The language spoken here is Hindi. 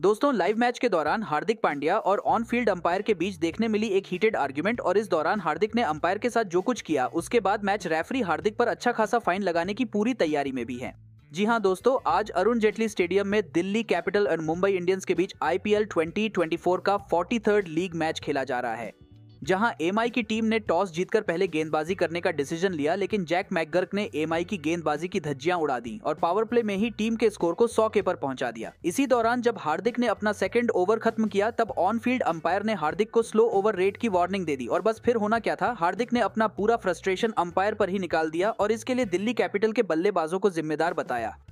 दोस्तों लाइव मैच के दौरान हार्दिक पांड्या और ऑन फील्ड अंपायर के बीच देखने मिली एक हीटेड आर्ग्यूमेंट और इस दौरान हार्दिक ने अंपायर के साथ जो कुछ किया उसके बाद मैच रेफरी हार्दिक पर अच्छा खासा फाइन लगाने की पूरी तैयारी में भी है जी हाँ दोस्तों आज अरुण जेटली स्टेडियम में दिल्ली कैपिटल और मुंबई इंडियंस के बीच आईपीएल 2024 का 43rd लीग मैच खेला जा रहा है जहां एमआई की टीम ने टॉस जीतकर पहले गेंदबाजी करने का डिसीजन लिया लेकिन जैक मैकगर्क ने एमआई की गेंदबाजी की धज्जियां उड़ा दी और पावर प्ले में ही टीम के स्कोर को सौ के पर पहुंचा दिया इसी दौरान जब हार्दिक ने अपना सेकंड ओवर खत्म किया तब ऑन फील्ड अंपायर ने हार्दिक को स्लो ओवर रेट की वार्निंग दे दी और बस फिर होना क्या था हार्दिक ने अपना पूरा फ्रस्ट्रेशन अंपायर पर ही निकाल दिया और इसके लिए दिल्ली कैपिटल के बल्लेबाजों को जिम्मेदार बताया